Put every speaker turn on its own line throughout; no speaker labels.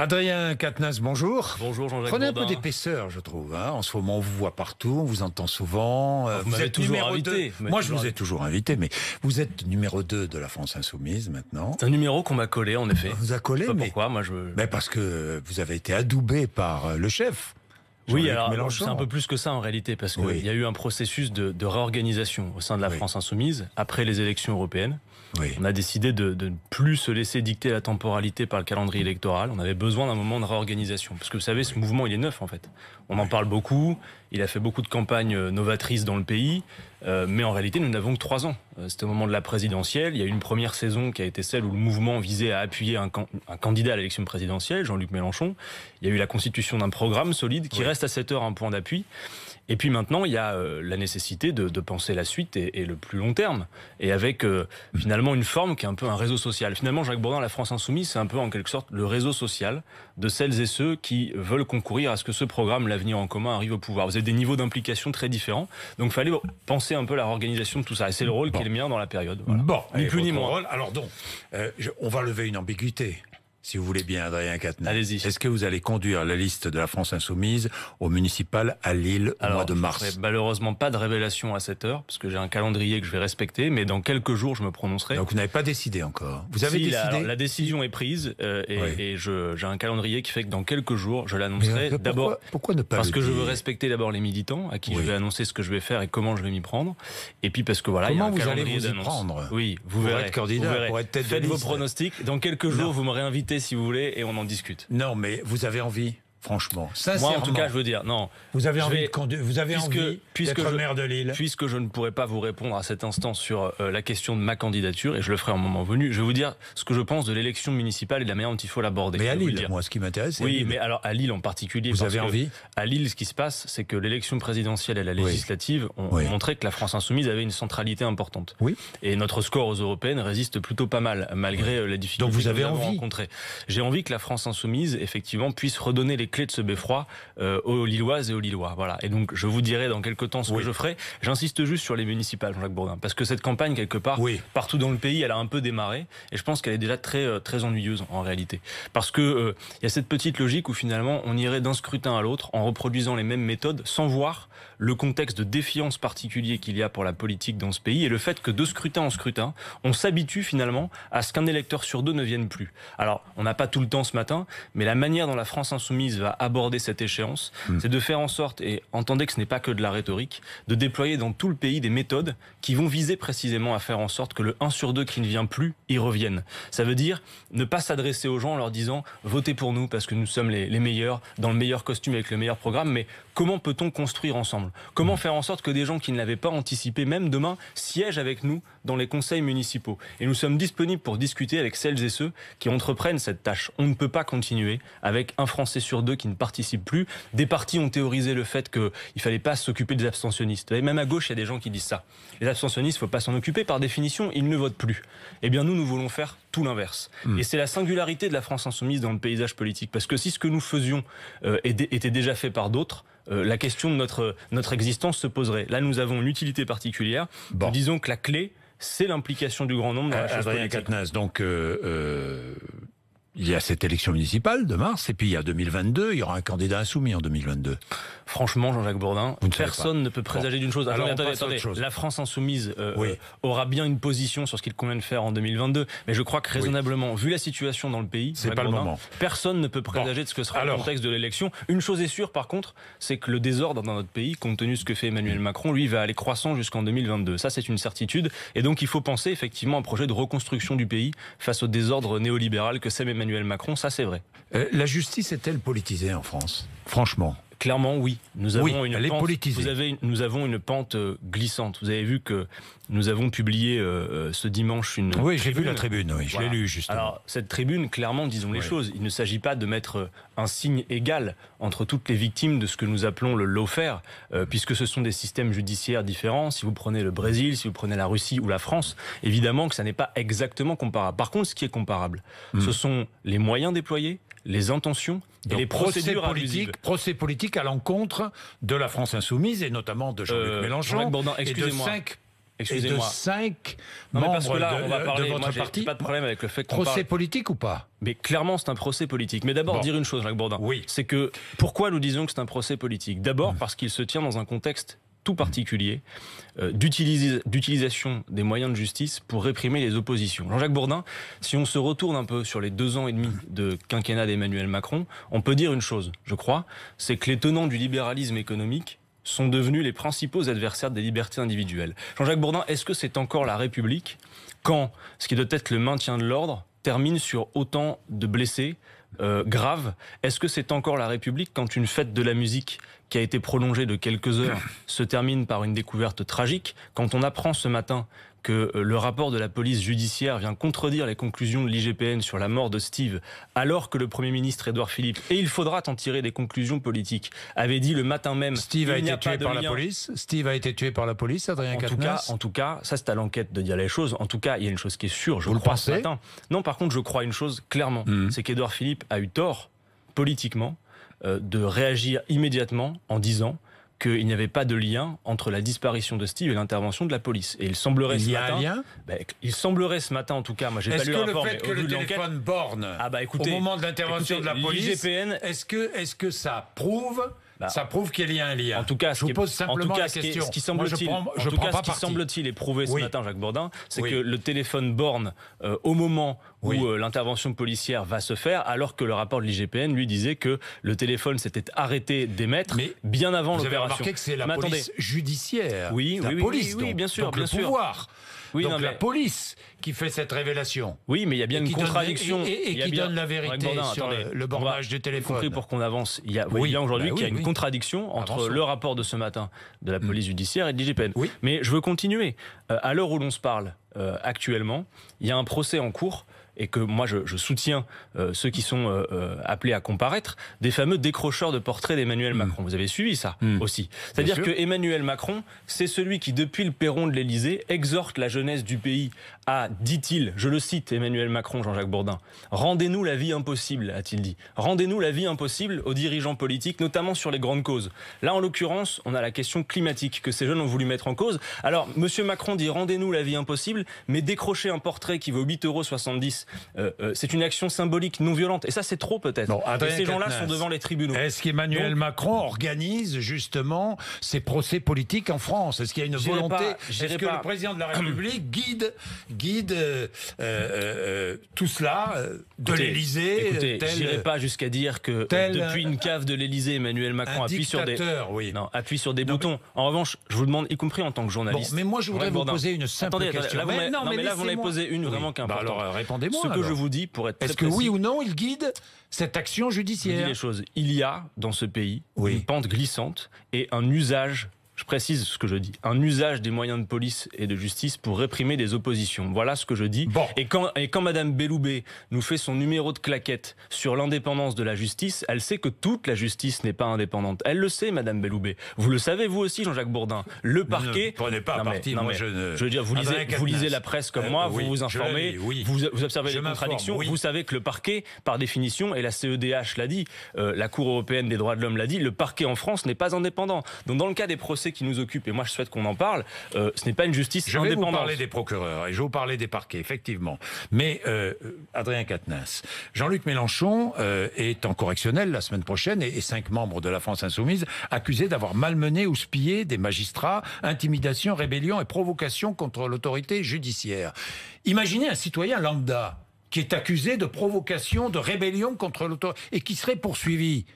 Adrien Quatennens, bonjour. Bonjour Jean-Jacques Prenez un peu d'épaisseur, je trouve. Hein. En ce moment, on vous voit partout, on vous entend souvent. Euh, ah, vous, êtes toujours invité. Moi, je vous ai toujours invité, mais vous êtes numéro 2 de la France Insoumise maintenant.
C'est un numéro qu'on m'a collé, en effet. vous a collé mais... Pourquoi Moi, je... Mais parce que vous avez été adoubé par euh, le chef. Oui, alors c'est un peu plus que ça en réalité, parce qu'il y a eu un processus de, réorganisation au sein de la France insoumise après les élections européennes. On a décidé de, ne plus se laisser dicter la temporalité par le calendrier électoral. On avait besoin d'un moment de réorganisation. Parce que vous savez, ce mouvement, il est neuf en fait. On en parle beaucoup. Il a fait beaucoup de campagnes euh, novatrices dans le pays. Euh, mais en réalité, nous n'avons que trois ans. Euh, c'était au moment de la présidentielle. Il y a eu une première saison qui a été celle où le mouvement visait à appuyer un, candidat à l'élection présidentielle, Jean-Luc Mélenchon. Il y a eu la constitution d'un programme solide qui reste à cette heure un point d'appui. Et puis maintenant, il y a euh, la nécessité de, penser la suite et, le plus long terme. Et avec euh, finalement une forme qui est un peu un réseau social. Finalement, Jacques Bourdin, la France Insoumise, c'est un peu en quelque sorte le réseau social de celles et ceux qui veulent concourir à ce que ce programme, l'avenir en commun, arrive au pouvoir. Vous avez des niveaux d'implication très différents. Donc il fallait penser un peu la réorganisation de tout ça. Et c'est le rôle qui est le mien dans la période. Bon, ni plus ni moins. Rôle. alors donc, euh, on va lever une ambiguïté si vous voulez bien, Adrien Quatennens. Allez-y. Est-ce que vous
allez conduire la liste de la France insoumise au municipal à Lille au mois de mars
Malheureusement, pas de révélation à cette heure, parce que j'ai un calendrier que je vais respecter, mais dans quelques jours, je me prononcerai. Donc, vous n'avez pas décidé encore. Vous avez décidé. La, décision est prise, euh, et, j'ai un calendrier qui fait que dans quelques jours, je l'annoncerai. D'abord, pourquoi, ne pas Parce que je veux respecter d'abord les militants, à qui je vais annoncer ce que je vais faire et comment je vais m'y prendre. Et puis, parce que voilà, comment il y a un vous allez vous y prendre Oui, vous pour verrez. Être être de vos pronostics. Dans quelques jours, vous me réinvitez si vous voulez et on en discute. Non, mais vous avez envie Franchement, ça Moi, en tout cas, je veux dire, non. Vous avez envie,
quand vous avez envie puisque je, maire de Lille
Puisque je ne pourrais pas vous répondre à cet instant sur euh, la question de ma candidature, et je le ferai en moment venu, je vais vous dire ce que je pense de l'élection municipale et de la manière dont il faut l'aborder. Mais à Lille, moi, ce qui m'intéresse, Oui, mais alors à Lille en particulier. Vous avez envie À Lille, ce qui se passe, c'est que l'élection présidentielle et la législative ont montré que la France Insoumise avait une centralité importante. Oui. Et notre score aux européennes résiste plutôt pas mal, malgré les euh, la difficulté Donc vous avez que envie. J'ai envie que la France Insoumise, effectivement, puisse redonner les clés de ce beffroi euh, aux Lilloises et aux Lillois. Voilà. Et donc, je vous dirai dans quelques temps ce que je ferai. J'insiste juste sur les municipales, Jean-Jacques Bourdin, parce que cette campagne, quelque part, partout dans le pays, elle a un peu démarré, et je pense qu'elle est déjà très, euh, très ennuyeuse en réalité, parce qu'il euh, y a cette petite logique où finalement, on irait d'un scrutin à l'autre en reproduisant les mêmes méthodes, sans voir le contexte de défiance particulier qu'il y a pour la politique dans ce pays et le fait que de scrutin en scrutin, on s'habitue finalement à ce qu'un électeur sur deux ne vienne plus. Alors, on n'a pas tout le temps ce matin, mais la manière dont la France insoumise va aborder cette échéance, hmm. c'est de faire en sorte, et entendez que ce n'est pas que de la rhétorique, de déployer dans tout le pays des méthodes qui vont viser précisément à faire en sorte que le 1 sur deux qui ne vient plus y revienne. Ça veut dire ne pas s'adresser aux gens en leur disant votez pour nous parce que nous sommes les, les meilleurs, dans le meilleur costume avec le meilleur programme, mais comment peut-on construire ensemble Comment faire en sorte que des gens qui ne l'avaient pas anticipé, même demain, siègent avec nous dans les conseils municipaux Et nous sommes disponibles pour discuter avec celles et ceux qui entreprennent cette tâche. On ne peut pas continuer avec un Français sur deux qui ne participe plus. Des partis ont théorisé le fait qu'il ne fallait pas s'occuper des abstentionnistes. Et même à gauche, il y a des gens qui disent ça. Les abstentionnistes, il ne faut pas s'en occuper. Par définition, ils ne votent plus. Eh bien, nous, nous voulons faire tout l'inverse. Hmm. Et c'est la singularité de la France insoumise dans le paysage politique. Parce que si ce que nous faisions euh, était déjà fait par d'autres, euh, la question de notre, notre existence se poserait. Là, nous avons une utilité particulière. disons que la clé, c'est l'implication du grand nombre dans la
chose donc euh, euh, il y a cette élection municipale de mars, et puis il y a 2022, il y aura un candidat insoumis en 2022. Franchement, Jean-Jacques Bourdin,
personne ne peut présager d'une chose. attendez, La France insoumise euh, euh, aura bien une position sur ce qu'il convient de faire en 2022, mais je crois que raisonnablement, vu la situation dans le pays, pas le moment. personne ne peut présager de ce que sera le contexte de l'élection. Une chose est sûre, par contre, c'est que le désordre dans notre pays, compte tenu de ce que fait Emmanuel Macron, lui, va aller croissant jusqu'en 2022. Ça, c'est une certitude. Et donc, il faut penser effectivement à un projet de reconstruction du pays face au désordre néolibéral que c'est Emmanuel Macron, ça c'est vrai. Euh, la justice est-elle
politisée en France Franchement clairement,
oui. Nous avons une pente, euh, glissante. Vous avez vu que nous avons publié euh, euh, ce dimanche une. Oui, j'ai vu la tribune. Oui, je l'ai lu justement. Alors cette tribune, clairement, disons les choses. Il ne s'agit pas de mettre un signe égal entre toutes les victimes de ce que nous appelons le lawfare, puisque ce sont des systèmes judiciaires différents. Si vous prenez le Brésil, si vous prenez la Russie ou la France, évidemment que ça n'est pas exactement comparable. Par contre, ce qui est comparable, hmm. ce sont les moyens déployés, les intentions et les procédures procès politiques,
procès politique à l'encontre de la France insoumise et notamment de Jean-Luc euh, Mélenchon et de cinq Excusez-moi.
membres parce que là, de, on va parler, votre moi, parti. Pas de problème avec le fait Procès politique ou pas Mais clairement, c'est un procès politique. Mais d'abord, dire une chose, Jacques Bourdin. Oui. C'est que pourquoi nous disons que c'est un procès politique D'abord, mmh. parce qu'il se tient dans un contexte tout particulier euh, d'utilisation des moyens de justice pour réprimer les oppositions. Jean-Jacques Bourdin, si on se retourne un peu sur les deux ans et demi de quinquennat d'Emmanuel Macron, on peut dire une chose, je crois, c'est que les tenants du libéralisme économique sont devenus les principaux adversaires des libertés individuelles. Jean-Jacques Bourdin, est-ce que c'est encore la République quand ce qui doit être le maintien de l'ordre termine sur autant de blessés euh, graves Est-ce que c'est encore la République quand une fête de la musique qui a été prolongée de quelques heures, se termine par une découverte tragique. Quand on apprend ce matin que euh, le rapport de la police judiciaire vient contredire les conclusions de l'IGPN sur la mort de Steve, alors que le Premier ministre Édouard Philippe, et il faudra en tirer des conclusions politiques, avait dit le matin même. Steve a été tué par la police. Steve a été tué par la police, Adrien en tout cas, En tout cas, ça c'est à l'enquête de dire les choses. En tout cas, il y a une chose qui est sûre, je Vous crois le ce matin. Non, par contre, je crois une chose clairement, hmm. c'est qu'Edouard Philippe a eu tort politiquement euh, de réagir immédiatement en disant qu'il n'y avait pas de lien entre la disparition de Steve et l'intervention de la police. Et il semblerait il y ce matin. lien ben, il semblerait ce matin, en tout cas, moi j'ai pas lu rapport. Est-ce que le fait que le téléphone
borne ah, bah, écoutez, au moment de l'intervention de la police, est que, est -ce que ça prouve
bah, ça prouve qu'il y a un lien. En tout cas, je vous pose simplement la question. Ce qui, semble-t-il éprouvé ce matin, Jacques Bourdin, c'est que le téléphone borne euh, au moment où euh, l'intervention policière va se faire, alors que le rapport de l'IGPN lui disait que le téléphone s'était arrêté d'émettre bien avant l'opération. Vous avez remarqué que c'est la police
judiciaire.
Oui, la police, oui, bien sûr, bien le sûr. pouvoir.
Donc la police qui fait cette révélation. Oui, mais il y a bien une contradiction. et, qui donne la vérité sur le bordage du téléphone. Compris pour
qu'on avance. Il y a oui, aujourd'hui bah qu'il y a une contradiction entre le rapport de ce matin de la mm. police judiciaire et de l'IGPN. Mais je veux continuer. Euh, à l'heure où l'on se parle euh, actuellement, il y a un procès en cours et que moi je, soutiens euh, ceux qui sont euh, euh, appelés à comparaître, des fameux décrocheurs de portraits d'Emmanuel hmm. Macron. Vous avez suivi ça hmm. aussi. C'est-à-dire que Emmanuel Macron, c'est celui qui, depuis le perron de l'Elysée, exhorte la jeunesse du pays à, dit-il, je le cite, Emmanuel Macron, Jean-Jacques Bourdin, rendez-nous la vie impossible, a-t-il dit. Rendez-nous la vie impossible aux dirigeants politiques, notamment sur les grandes causes. Là, en l'occurrence, on a la question climatique que ces jeunes ont voulu mettre en cause. Alors, M. Macron dit rendez-nous la vie impossible, mais décrocher un portrait qui vaut 8,70 euros euh, euh, c'est une action symbolique non violente. Et ça, c'est trop peut-être. Et ces gens-là sont devant les tribunaux. Est-ce qu'Emmanuel
Macron organise justement ces procès politiques en France Est-ce qu'il y a une volonté Est-ce que le président de la République guide, guide
euh, tout cela de l'Élysée J'irai pas jusqu'à dire que depuis une cave de l'Élysée, Emmanuel Macron appuie sur des, non, appuie sur des boutons. En revanche, je vous demande, y compris en tant que journaliste. mais moi, je voudrais vous poser une simple question. mais, non, mais, là, vous posé une vraiment qu'importante. Bah, alors, répondez ce que je vous dis, pour être Est-ce que oui ou non, il guide cette action judiciaire les choses. Il y a dans ce pays une pente glissante et un usage je précise ce que je dis, un usage des moyens de police et de justice pour réprimer des oppositions. Voilà ce que je dis. Et quand, et quand Madame Belloubet nous fait son numéro de claquette sur l'indépendance de la justice, elle sait que toute la justice n'est pas indépendante. Elle le sait, Madame Belloubet. Vous le savez, vous aussi, Jean-Jacques Bourdin. Le parquet. Ne prenez pas je, je veux dire, vous ah, lisez, vous lisez la presse comme euh, moi, vous vous informez, vous, vous, observez les contradictions. Vous savez que le parquet, par définition, et la CEDH l'a dit, euh, la Cour européenne des droits de l'homme l'a dit, le parquet en France n'est pas indépendant. Donc, dans le cas des procès qui nous occupe, et moi je souhaite qu'on en parle, euh, ce n'est pas une justice je indépendante. Je vais vous parler des procureurs et je vais vous parler des parquets, effectivement.
Mais euh, Adrien Quatennens, Jean-Luc Mélenchon euh, est en correctionnel la semaine prochaine et, cinq membres de la France Insoumise accusés d'avoir malmené ou spié des magistrats, intimidation, rébellion et provocation contre l'autorité judiciaire. Imaginez un citoyen lambda qui est accusé de provocation, de rébellion contre l'autorité et qui serait poursuivi.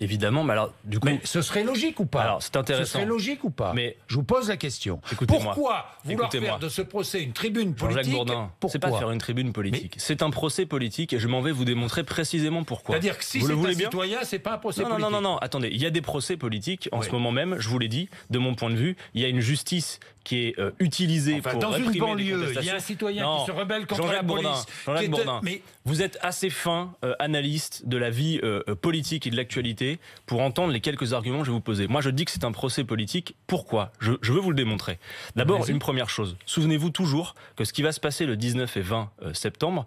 Évidemment, mais alors du coup, ce serait logique ou pas Alors c'est intéressant. Ce serait logique ou pas Mais je vous pose la question. Pourquoi vouloir faire de
ce procès une tribune politique Bourdin, c'est pas faire une
tribune politique. C'est un procès politique et je m'en vais vous démontrer précisément pourquoi. C'est-à-dire que si vous le un citoyen,
c'est pas un procès politique. Non, non, non,
non. Attendez, il y a des procès politiques en ce moment même. Je vous l'ai dit. De mon point de vue, il y a une justice qui est euh, utilisé enfin, dans une banlieue, il y a un citoyen qui se rebelle contre la police. Bourdin, qui Bourdin, mais... vous êtes assez fin euh, analyste de la vie euh, politique et de l'actualité pour entendre les quelques arguments que je vais vous poser. Moi, je dis que c'est un procès politique. Pourquoi je, veux vous le démontrer. D'abord, une première chose. Souvenez-vous toujours que ce qui va se passer le 19 et 20 septembre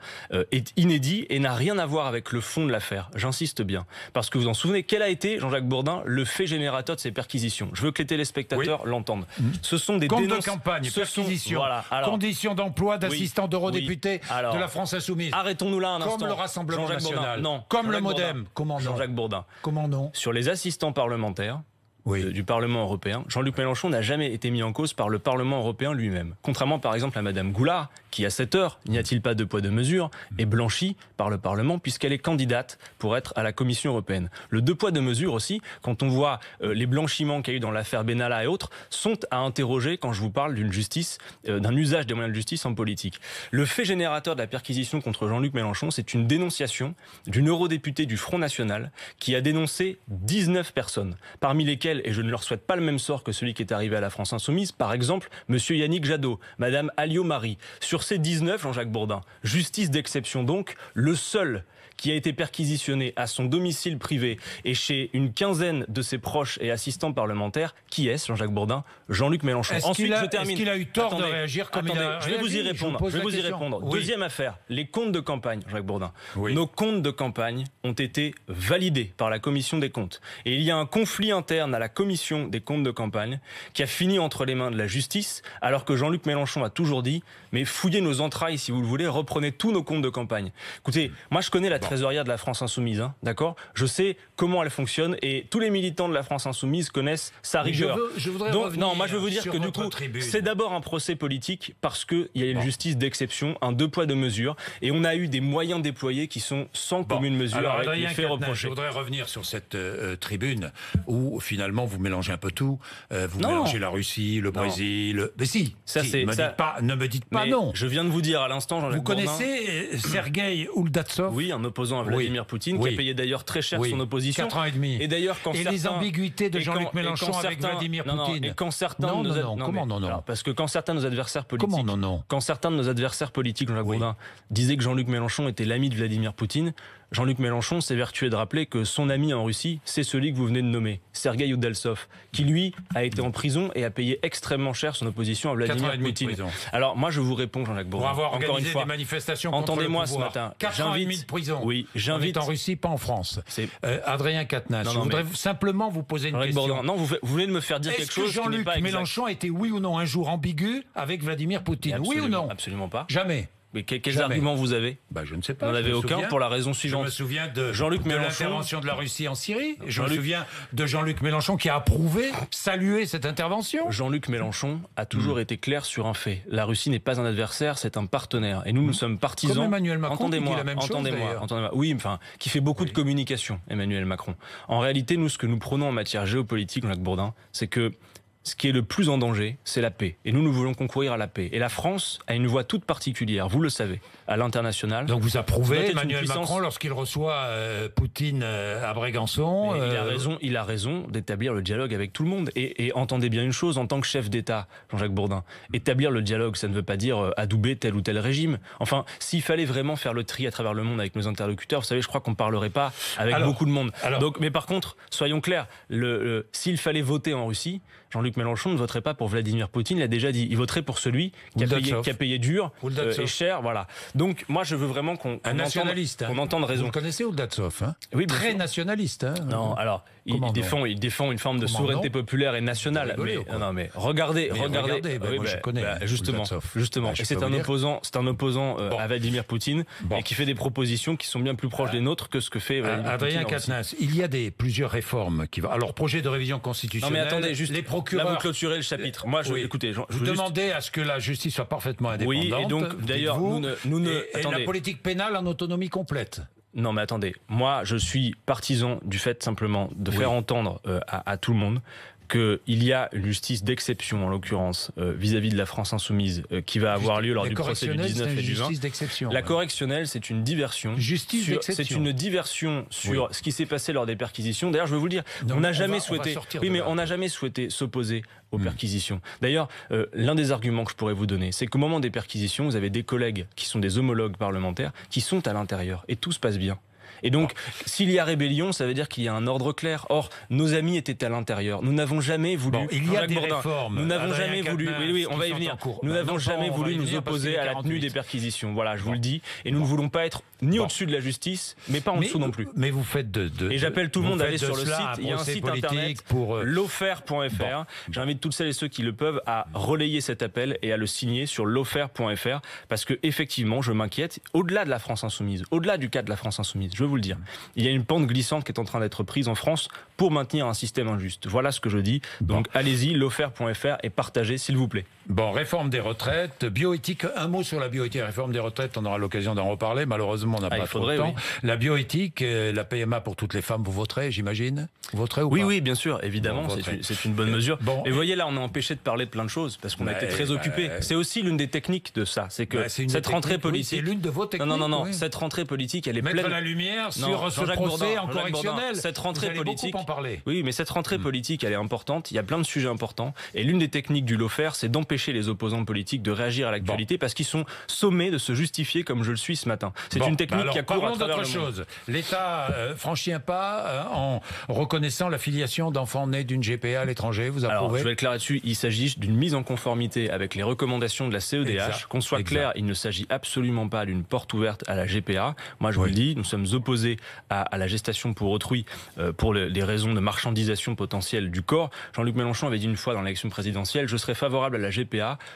est inédit et n'a rien à voir avec le fond de l'affaire. J'insiste bien. Parce que vous en souvenez, quel a été, Jean-Jacques Bourdin, le fait générateur de ces perquisitions Je veux que les téléspectateurs l'entendent. Mmh. Ce sont des de campagne, ce perquisition, conditions d'emploi d'assistants oui, d'eurodéputés de la France insoumise. Arrêtons-nous là un instant. Comme le Rassemblement national. non. Comme le Modem. Comment non Jean-Jacques Bourdin. Comment non Sur les assistants parlementaires, euh, du Parlement européen, Jean-Luc Mélenchon n'a jamais été mis en cause par le Parlement européen lui-même. Contrairement par exemple à Madame Goulard, qui à cette heure, n'y a-t-il pas de poids de mesure, est blanchie par le Parlement puisqu'elle est candidate pour être à la Commission européenne. Le deux poids de mesure aussi, quand on voit euh, les blanchiments qu'il y a eu dans l'affaire Benalla et autres, sont à interroger quand je vous parle d'une justice, euh, d'un usage des moyens de justice en politique. Le fait générateur de la perquisition contre Jean-Luc Mélenchon, c'est une dénonciation d'une eurodéputée du Front National qui a dénoncé 19 personnes, parmi lesquelles et je ne leur souhaite pas le même sort que celui qui est arrivé à la France Insoumise, par exemple, M. Yannick Jadot, Mme Alliot-Marie. Sur ces 19, Jean-Jacques Bourdin, justice d'exception donc, le seul qui a été perquisitionné à son domicile privé et chez une quinzaine de ses proches et assistants parlementaires. Qui est Jean-Jacques Bourdin Jean-Luc Mélenchon. Ensuite, je termine. Est-ce qu'il a eu tort de réagir comme il a Je vais vous y répondre. Je, vais vous y répondre. Deuxième affaire, les comptes de campagne, Jacques Bourdin. Nos comptes de campagne ont été validés par la commission des comptes. Et il y a un conflit interne à la commission des comptes de campagne qui a fini entre les mains de la justice, alors que Jean-Luc Mélenchon a toujours dit, mais fouillez nos entrailles si vous le voulez, reprenez tous nos comptes de campagne. Écoutez, moi je connais la trésorière de la France Insoumise. Hein, d'accord Je sais comment elle fonctionne et tous les militants de la France Insoumise connaissent sa rigueur. Je, voudrais non, moi je veux vous dire que du coup, c'est d'abord un procès politique parce qu'il y a une justice d'exception, un deux poids deux mesures et on a eu des moyens déployés qui sont sans commune mesure Alors, avec les faits
Je voudrais revenir sur cette euh, euh, tribune où finalement vous mélangez un peu tout. Euh, vous mélangez la Russie, le
Brésil. Mais si, ça ne me dites pas non. Je viens de vous dire à l'instant, Jean-Jacques Vous connaissez Sergueï Ouldatsov Oui, un opposant à Vladimir Poutine, qui a payé d'ailleurs très cher son opposition. 4 ans et demi. Et d'ailleurs, quand et les ambiguïtés de Jean-Luc Mélenchon avec Vladimir Poutine. Non, quand certains non, non, non, non, non. parce que quand certains de nos adversaires politiques, quand certains de nos adversaires politiques, jean luc Bourdin, disaient que Jean-Luc Mélenchon était l'ami de Vladimir Poutine, Jean-Luc Mélenchon s'est vertué de rappeler que son ami en Russie, c'est celui que vous venez de nommer, Sergei Udaltsov, qui lui a été en prison et a payé extrêmement cher son opposition à Vladimir Poutine. Alors moi je vous réponds jean luc Bourdin. Pour avoir encore organisé une fois, des
manifestations Entendez-moi ce matin. 4 ans de prison. Oui, j'invite en Russie,
pas en France. Euh, Adrien
Quatennens, je voudrais simplement vous poser une question. non, vous, voulez me faire dire quelque que chose Jean-Luc Mélenchon a été oui ou non un jour ambigu avec Vladimir Poutine Oui ou non Absolument pas. Jamais. Mais quels arguments vous avez bah, Je ne sais pas. Vous n'en avez aucun pour la raison suivante. Je me souviens de, Jean-Luc de l'intervention de la Russie en Syrie. je me souviens
de Jean-Luc Mélenchon qui a approuvé, salué cette intervention. Jean-Luc Mélenchon a toujours hmm. été clair sur un fait. La Russie n'est pas un adversaire, c'est un partenaire. Et nous, nous hmm. sommes partisans. Comme Emmanuel Macron entendez la même entendez-moi, chose, Oui, enfin, qui fait beaucoup de communication, Emmanuel Macron. En réalité, nous, ce que nous prenons en matière géopolitique, Jacques Bourdin, c'est que ce qui est le plus en danger, c'est la paix. Et nous, nous voulons concourir à la paix. Et la France a une voix toute particulière, vous le savez, à l'international. Donc vous approuvez Emmanuel Macron
lorsqu'il reçoit euh, Poutine euh, à Brégançon
Il a euh, raison, il a raison d'établir le dialogue avec tout le monde. Et, entendez bien une chose, en tant que chef d'État, Jean-Jacques Bourdin, établir le dialogue, ça ne veut pas dire adouber tel ou tel régime. Enfin, s'il fallait vraiment faire le tri à travers le monde avec nos interlocuteurs, vous savez, je crois qu'on ne parlerait pas avec beaucoup de monde. Donc, mais par contre, soyons clairs, s'il fallait voter en Russie, Jean-Luc Mélenchon ne voterait pas pour Vladimir Poutine, il a déjà dit. Il voterait pour celui qui a, payé, qui a payé, dur euh, et cher. Voilà. Donc moi, je veux vraiment qu'on hein. entende, raison. Vous connaissez Oldatsov hein Oui, Très nationaliste. Hein. non, alors il, défend, une forme de souveraineté populaire et nationale. mais, regardez, regardez. Ben, je ben, connais. Ben, justement, justement. c'est un opposant, c'est un opposant euh, à Vladimir Poutine et qui fait des propositions qui sont bien plus proches des euh, nôtres que ce que fait euh, Vladimir Adrien Quatennens,
il y a des plusieurs réformes qui vont. Alors projet de révision constitutionnelle. mais attendez, juste les procureurs. Là vous clôturez
le chapitre. Moi, je, écoutez, vous demandez
à ce que la justice soit parfaitement indépendante. Oui, et donc d'ailleurs, nous ne, et la politique pénale en autonomie
complète. Non mais attendez, moi je suis partisan du fait simplement de faire entendre euh, à, tout le monde qu'il y a une justice d'exception, en l'occurrence, euh, vis-à-vis de la France insoumise, euh, qui va avoir lieu lors du procès du 19 et du 20. La correctionnelle, c'est une diversion. Justice C'est une diversion sur ce qui s'est passé lors des perquisitions. D'ailleurs, je vais vous le dire, on n'a jamais souhaité. Oui, on n'a jamais souhaité s'opposer aux hmm. perquisitions. D'ailleurs, euh, l'un des arguments que je pourrais vous donner, c'est qu'au moment des perquisitions, vous avez des collègues qui sont des homologues parlementaires qui sont à l'intérieur et tout se passe bien. Et donc, s'il y a rébellion, ça veut dire qu'il y a un ordre clair. Or, nos amis étaient à l'intérieur. Nous n'avons jamais voulu. il y a des réformes. Nous n'avons jamais voulu. oui, oui, on va y venir. Nous n'avons jamais voulu nous opposer à la tenue des perquisitions. Voilà, je vous le dis. Et nous ne voulons pas être ni au-dessus de la justice, mais pas en dessous non plus.
Mais vous faites de. et j'appelle tout le monde à aller sur le site. Il y a un site internet
pour euh, l'offert.fr. J'invite toutes celles et ceux qui le peuvent à relayer cet appel et à le signer sur l'offert.fr parce que effectivement, je m'inquiète. Au-delà de la France insoumise, au-delà du cas de la France insoumise je veux vous le dire. Il y a une pente glissante qui est en train d'être prise en France pour maintenir un système injuste. Voilà ce que je dis. Donc allez-y, lofer.fr et partagez,
s'il vous plaît. Bon, réforme des retraites, bioéthique. Un mot sur la bioéthique, réforme des retraites. On aura l'occasion d'en reparler. Malheureusement, on n'a ah, pas faudrait, trop de temps. La bioéthique, euh, la PMA pour toutes les femmes. Vous voterez, j'imagine.
Vous ou Oui, pas oui, bien sûr, évidemment. c'est une, bonne euh, mesure. Bon, et voyez là, on a empêché de parler de plein de choses parce qu'on a été très occupé. c'est aussi l'une des techniques de ça. C'est que cette rentrée politique, C'est l'une de vos techniques. Non, non, non, cette rentrée politique, elle est Mettre pleine. la lumière sur ce procès en correctionnel. Cette rentrée politique. En parler. Oui, mais cette rentrée politique, elle est importante. Il y a plein de sujets importants. Et l'une des techniques du lot c'est d'empêcher les opposants politiques de réagir à l'actualité parce qu'ils sont sommés de se justifier comme je le suis ce matin. C'est une technique bah qui a cours à travers le chose.
L'État euh, franchit un pas euh, en reconnaissant la filiation d'enfants nés d'une GPA à l'étranger. Vous approuvez Alors, je vais
être là-dessus. Il s'agit d'une mise en conformité avec les recommandations de la CEDH. Qu'on soit clair, il ne s'agit absolument pas d'une porte ouverte à la GPA. Moi, je vous le dis, nous sommes opposés à, la gestation pour autrui euh, pour les raisons de marchandisation potentielle du corps. Jean-Luc Mélenchon avait dit une fois dans l'élection présidentielle, je serais favorable à la GPA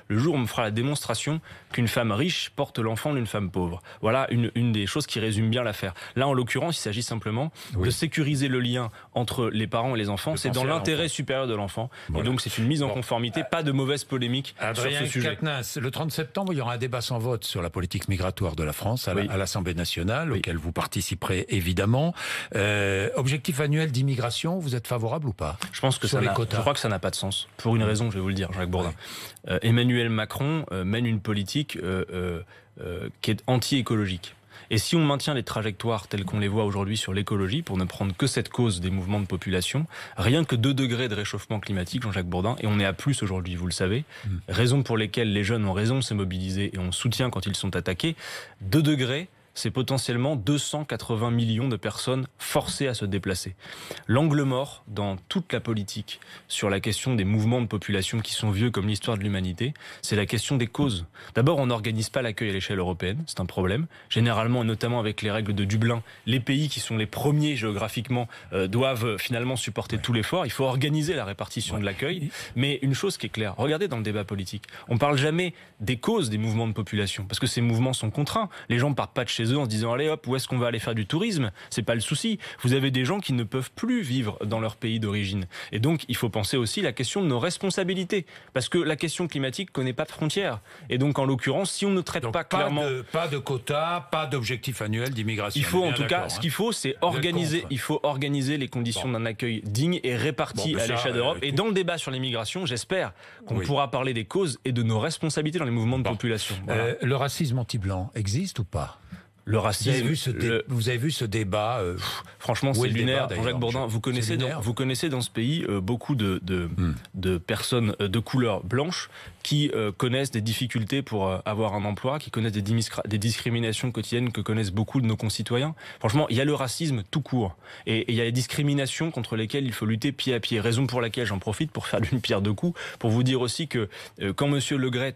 le jour où on me fera la démonstration qu'une femme riche porte l'enfant d'une femme pauvre. Voilà une, des choses qui résume bien l'affaire. Là, en l'occurrence, il s'agit simplement de sécuriser le lien entre les parents et les enfants. C'est dans l'intérêt supérieur de l'enfant. Et donc, c'est une mise en conformité, euh, pas de mauvaise polémique sur ce sujet.
nas le 30 septembre, il y aura un débat sans vote sur la politique migratoire de la France à l'Assemblée nationale, auquel vous participerez évidemment. Euh, objectif annuel
d'immigration, vous êtes favorable ou pas Je pense que ça Je crois que ça n'a pas de sens. Pour une raison, je vais vous le dire, Jacques Bourdin. Euh, Emmanuel Macron euh, mène une politique euh, qui est anti-écologique. Et si on maintient les trajectoires telles qu'on les voit aujourd'hui sur l'écologie, pour ne prendre que cette cause des mouvements de population, rien que 2 degrés de réchauffement climatique, Jean-Jacques Bourdin, et on est à plus aujourd'hui, vous le savez, mm. raison pour laquelle les jeunes ont raison de se mobiliser et on soutient quand ils sont attaqués, 2 degrés, c'est potentiellement 280 millions de personnes forcées à se déplacer. L'angle mort dans toute la politique sur la question des mouvements de population qui sont vieux comme l'histoire de l'humanité, c'est la question des causes. D'abord, on n'organise pas l'accueil à l'échelle européenne, c'est un problème. Généralement, et notamment avec les règles de Dublin, les pays qui sont les premiers géographiquement euh, doivent finalement supporter tout l'effort. Il faut organiser la répartition de l'accueil. Mais une chose qui est claire, regardez dans le débat politique, on ne parle jamais des causes des mouvements de population, parce que ces mouvements sont contraints. Les gens ne partent pas de chez eux en se disant allez hop, où est-ce qu'on va aller faire du tourisme C'est pas le souci. Vous avez des gens qui ne peuvent plus vivre dans leur pays d'origine. Et donc, il faut penser aussi la question de nos responsabilités. Parce que la question climatique connaît pas de frontières. Et donc, en l'occurrence, si on ne traite pas, clairement.
pas de quotas,
pas d'objectif annuel d'immigration. Il faut en tout cas, ce hein. qu'il faut, c'est organiser. Il faut organiser les conditions d'un accueil digne et réparti ben à l'échelle d'Europe. Euh, et dans le débat sur l'immigration, j'espère qu'on pourra parler des causes et de nos responsabilités dans les mouvements de population. Euh, le racisme anti-blanc existe ou pas le racisme.
Vous avez vu ce, débat euh, Franchement, c'est lunaire. jean Jacques Bourdin, vous connaissez, dans, vous
connaissez dans ce pays euh, beaucoup de, de, hmm. personnes euh, de couleur blanche qui connaissent des difficultés pour avoir un emploi, qui connaissent des, des, discriminations quotidiennes que connaissent beaucoup de nos concitoyens. Franchement, il y a le racisme tout court. Et il y a les discriminations contre lesquelles il faut lutter pied à pied. Raison pour laquelle j'en profite pour faire d'une pierre deux coups, pour vous dire aussi que quand M. Le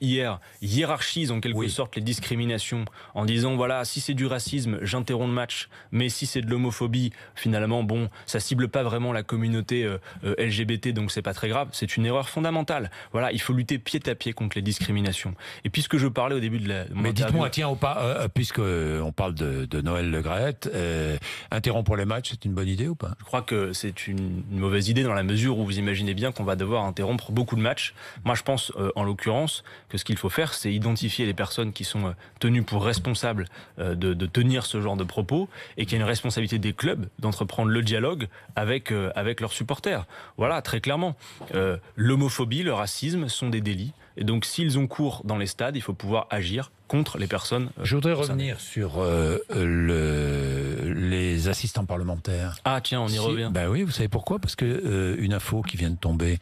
hier, hiérarchise en quelque sorte les discriminations en disant voilà, voilà, si c'est du racisme, j'interromps le match, mais si c'est de l'homophobie, finalement, bon, ça cible pas vraiment la communauté euh, euh, LGBT, donc c'est pas très grave, c'est une erreur fondamentale. Voilà, il faut lutter pied à pied contre les discriminations. Et puisque je parlais au début de la... mais dites-moi, tiens, ou pas, euh,
puisque on parle de, Noël Le Graët, interrompre les matchs, c'est une bonne idée ou pas Je crois
que c'est une, une, mauvaise idée dans la mesure où vous imaginez bien qu'on va devoir interrompre beaucoup de matchs. Moi, je pense, en l'occurrence, que ce qu'il faut faire, c'est identifier les personnes qui sont tenues pour responsables euh, de, tenir ce genre de propos et qu'il y a une responsabilité des clubs d'entreprendre le dialogue avec, euh, avec leurs supporters. Voilà, très clairement. Euh, l'homophobie, le racisme sont des délits. Et donc, s'ils ont cours dans les stades, il faut pouvoir agir contre les personnes. Je voudrais revenir
sur les assistants parlementaires.
Ah tiens, on y revient.
Ben oui, vous savez pourquoi Parce que une info qui vient de tomber.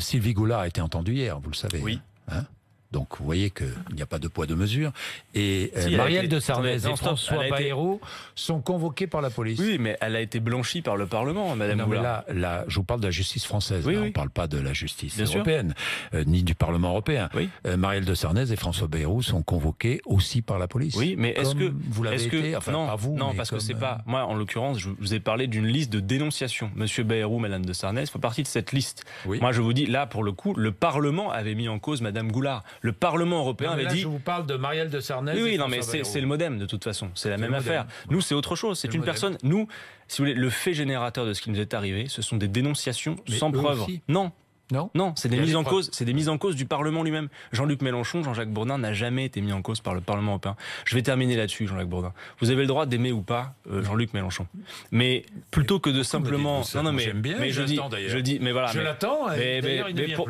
Sylvie Goulard a été entendue hier, vous le savez. Oui. Hein. Donc vous voyez qu'il n'y a pas de poids de mesure. Et euh, Marielle de Sarnez et François Bayrou sont convoqués par la police. Oui, mais elle a été blanchie par le Parlement, hein, Madame Goulard. – là, je vous parle de la justice française. On ne parle pas de la justice européenne, euh, ni du Parlement européen. Euh, Marielle de Sarnez et François Bayrou sont convoqués aussi par la police. Oui, mais est-ce que vous l'avez été Enfin, non,
vous. Non, parce que c'est pas moi. En l'occurrence, je vous ai parlé d'une liste de dénonciations. Monsieur Bayrou, Madame de Sarnez font partie de cette liste. Moi, je vous dis là, pour le coup, le Parlement avait mis en cause Madame Goulard. Le Parlement européen avait dit. Je
vous parle de Marielle de Sarnez. Oui, oui non, mais c'est le
modem de toute façon. C'est la même affaire. Nous, c'est autre chose. C'est une personne. Nous, si vous voulez, le fait générateur de ce qui nous est arrivé, ce sont des dénonciations sans preuve. Non, non. Non, c'est des mises en cause, c'est des mises en cause du Parlement lui-même. Jean-Luc Mélenchon, Jean-Jacques Bourdin n'a jamais été mis en cause par le Parlement européen. Je vais terminer là-dessus, Jean-Jacques Bourdin. Vous avez le droit d'aimer ou pas euh, Jean-Luc Mélenchon, mais plutôt que de simplement, non, non, mais, bien, mais je dis, je dis, mais voilà, je l'attends, mais,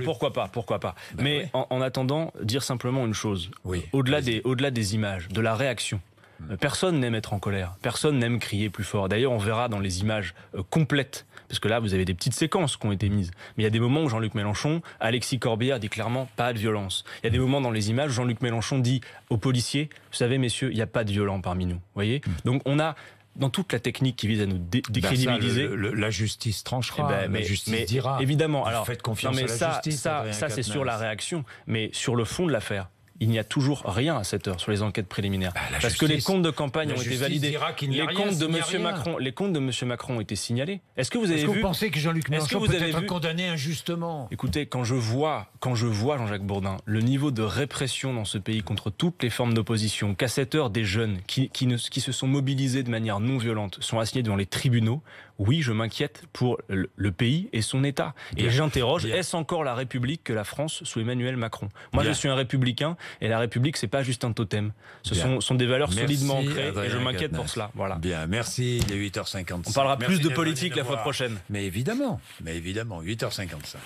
pourquoi pas, pourquoi pas. Bah mais en, en, attendant, dire simplement une chose, oui, au-delà des, au-delà des images, de la réaction. Hmm. Personne n'aime être en colère, personne n'aime crier plus fort. D'ailleurs, on verra dans les images euh, complètes parce que là, vous avez des petites séquences qui ont été mises. Mais il y a des moments où Jean-Luc Mélenchon, Alexis Corbière dit clairement pas de violence. Il y a des moments dans les images où Jean-Luc Mélenchon dit aux policiers, vous savez, messieurs, il n'y a pas de violent parmi nous. voyez mm. Donc on a dans toute la technique qui vise à nous ben décrédibiliser. la
justice tranchera, eh ben, mais, la justice dira. Évidemment. Alors, faites confiance à la ça, Ça, ça c'est sur la
réaction, mais sur le fond de l'affaire il n'y a toujours rien à cette heure sur les enquêtes préliminaires. Bah, Parce que les comptes de campagne ont été validés. Les comptes de Monsieur Macron, les comptes de Monsieur Macron ont été signalés. Est-ce que vous avez est ce que vous pensez que Jean-Luc Mélenchon peut être condamné injustement Écoutez, quand je vois, quand je vois Jean-Jacques Bourdin, le niveau de répression dans ce pays contre toutes les formes d'opposition, qu'à cette heure des jeunes qui, ne, qui se sont mobilisés de manière non violente sont assignés devant les tribunaux, oui, je m'inquiète pour le pays et son État. Et j'interroge, est-ce encore la République que la France sous Emmanuel Macron Moi, je suis un républicain et la République, c'est pas juste un totem. Ce sont, des valeurs solidement ancrées et je m'inquiète pour cela.
Voilà. Bien, merci. Il est 8h55. On parlera plus de politique la fois prochaine. Mais évidemment, mais évidemment, 8h55.